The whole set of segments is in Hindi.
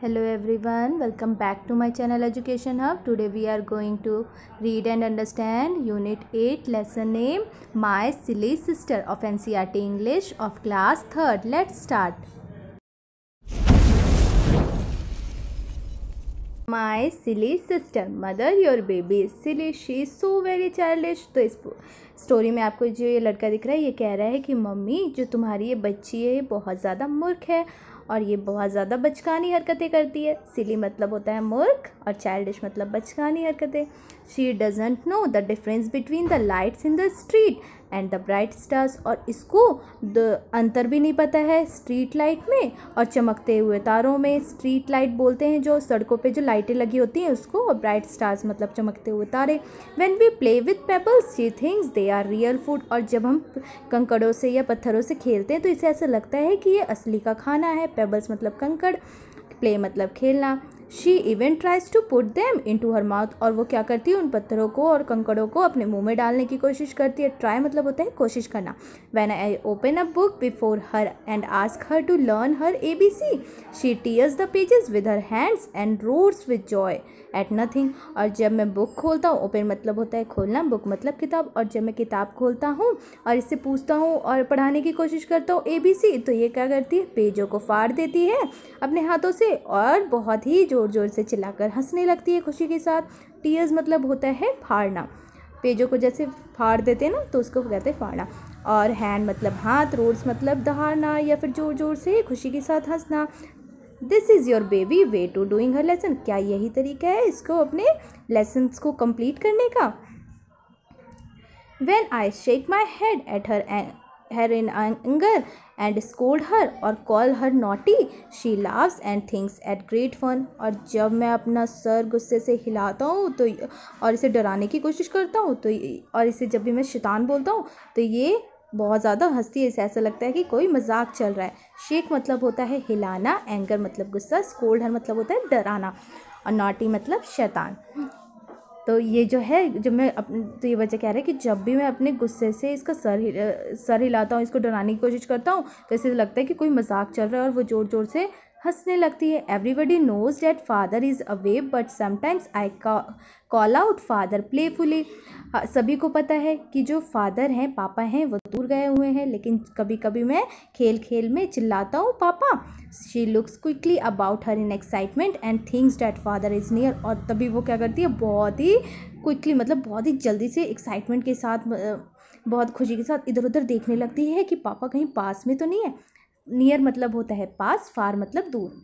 hello everyone welcome back to my channel education hub today we are going to read and understand unit 8 lesson name my silly sister of ncrt english of class 3rd let's start my silly sister mother your baby silly she so very childish तो इस स्टोरी में आपको जो ये लड़का दिख रहा है ये कह रहा है कि मम्मी जो तुम्हारी ये बच्ची है ये बहुत ज़्यादा मूर्ख है और ये बहुत ज़्यादा बचकानी हरकतें करती है सिली मतलब होता है मूर्ख और चाइल्डिश मतलब बचकानी हरकतें she doesn't know the difference between the lights in the street and the bright stars और इसको द अंतर भी नहीं पता है स्ट्रीट लाइट में और चमकते हुए तारों में स्ट्रीट लाइट बोलते हैं जो सड़कों पे जो लाइटें लगी होती हैं उसको और ब्राइट स्टार्स मतलब चमकते हुए तारे when we play with pebbles ये things they are real food और जब हम कंकड़ों से या पत्थरों से खेलते हैं तो इसे ऐसा लगता है कि ये असली का खाना है पेबल्स मतलब कंकड़ प्ले मतलब खेलना she even tries to put them into her mouth और वो क्या करती है उन पत्थरों को और कंकड़ों को अपने मुंह में डालने की कोशिश करती है ट्राई मतलब होता है कोशिश करना when I open a book before her and ask her to learn her A B C she tears the pages with her hands and roars with joy at nothing और जब मैं बुक खोलता हूँ ओपन मतलब होता है खोलना बुक मतलब किताब और जब मैं किताब खोलता हूँ और इससे पूछता हूँ और पढ़ाने की कोशिश करता हूँ ए बी सी तो ये क्या करती है पेजों को फाड़ देती है अपने हाथों से और बहुत ही ज़ोर ज़ोर से चिल्लाकर हंसने लगती है खुशी के साथ टीयर्स मतलब होता है फाड़ना पेजों को जैसे फाड़ देते हैं ना तो उसको कहते हैं फाड़ना और हैंड मतलब हाथ रोड्स मतलब दहाड़ना या फिर ज़ोर ज़ोर से खुशी के साथ हंसना this is your baby way to doing her lesson क्या यही तरीका है इसको अपने लेसन्स को कंप्लीट करने का when I shake my head at her her in anger and scold her or call her naughty. She laughs and thinks at great fun. और जब मैं अपना सर गुस्से से हिलाता हूँ तो और इसे डराने की कोशिश करता हूँ तो और इसे जब भी मैं शैतान बोलता हूँ तो ये बहुत ज़्यादा हंसती है इसे ऐसा लगता है कि कोई मजाक चल रहा है शेख मतलब होता है हिलाना एंगर मतलब गुस्सा स्कोल्ड हर मतलब होता है डराना और नॉटी मतलब शैतान तो ये जो है जब मैं अपने तो ये बच्चा कह रहा है कि जब भी मैं अपने गुस्से से इसका सर सर हिलाता हूँ इसको डराने की कोशिश करता हूँ तो इसे लगता है कि कोई मजाक चल रहा है और वो ज़ोर ज़ोर से हंसने लगती है everybody knows that father is away but sometimes I call out father playfully सभी को पता है कि जो फादर हैं पापा हैं वो दूर गए हुए हैं लेकिन कभी कभी मैं खेल खेल में चिल्लाता हूँ पापा she looks quickly about her in excitement and thinks that father is near और तभी वो क्या करती है बहुत ही क्विकली मतलब बहुत ही जल्दी से एक्साइटमेंट के साथ बहुत खुशी के साथ इधर उधर देखने लगती है कि पापा कहीं पास में तो नहीं है नियर मतलब होता है पास फार मतलब दूर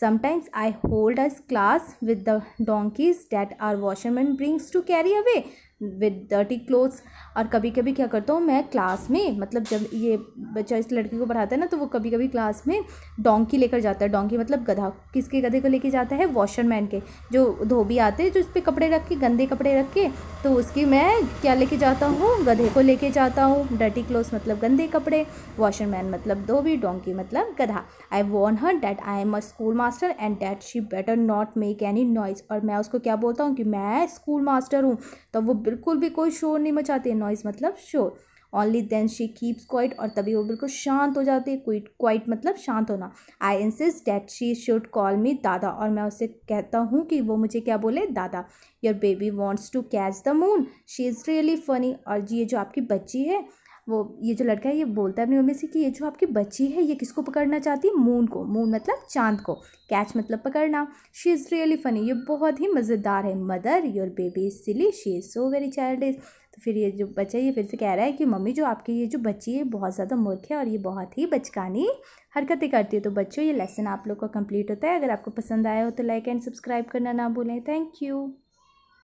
sometimes I hold us class with the donkeys that are washerman brings to carry away with dirty clothes और कभी कभी क्या करता हूँ मैं क्लास में मतलब जब ये बच्चा इस लड़की को पढ़ाता है ना तो वो कभी कभी क्लास में डोंकी लेकर जाता है डोंकी मतलब गधा किसके गधे को लेके जाता है वॉशरमैन के जो धोबी आते हैं जो इस पर कपड़े रख के गंदे कपड़े रख के तो उसकी मैं क्या लेके जाता हूँ गधे को लेके जाता हूँ डर्टी क्लोथ्स मतलब गंदे कपड़े वॉशरमैन मतलब धोबी डोंकी मतलब गधा I want her that I am a school master and that she better not make any noise और मैं उसको क्या बोलता हूँ कि मैं स्कूल मास्टर हूँ तो वो बिल्कुल भी कोई शोर नहीं मचाती है नॉइज़ मतलब शोर only then she keeps quiet और तभी वो बिल्कुल शांत हो जाती है क्विट क्वाइट मतलब शांत होना I insist that she should call me dada और मैं उसे कहता हूँ कि वो मुझे क्या बोले dada your baby wants to catch the moon she is really funny और ये जो आपकी बच्ची है वो ये जो लड़का है ये बोलता है अपनी मम्मी से कि ये जो आपकी बच्ची है ये किसको पकड़ना चाहती है मून को मून मतलब चांद को कैच मतलब पकड़ना शी इज़ रियली फनी ये बहुत ही मज़ेदार है mother your baby is silly she is so very child is तो फिर ये जो बच्चा ये फिर से कह रहा है कि मम्मी जो आपकी ये जो बच्ची है बहुत ज़्यादा मूर्ख है और ये बहुत ही बचकानी हरकतें करती है तो बच्चों ये लेसन आप लोग का कंप्लीट होता है अगर आपको पसंद आया हो तो लाइक एंड सब्सक्राइब करना ना भूलें थैंक यू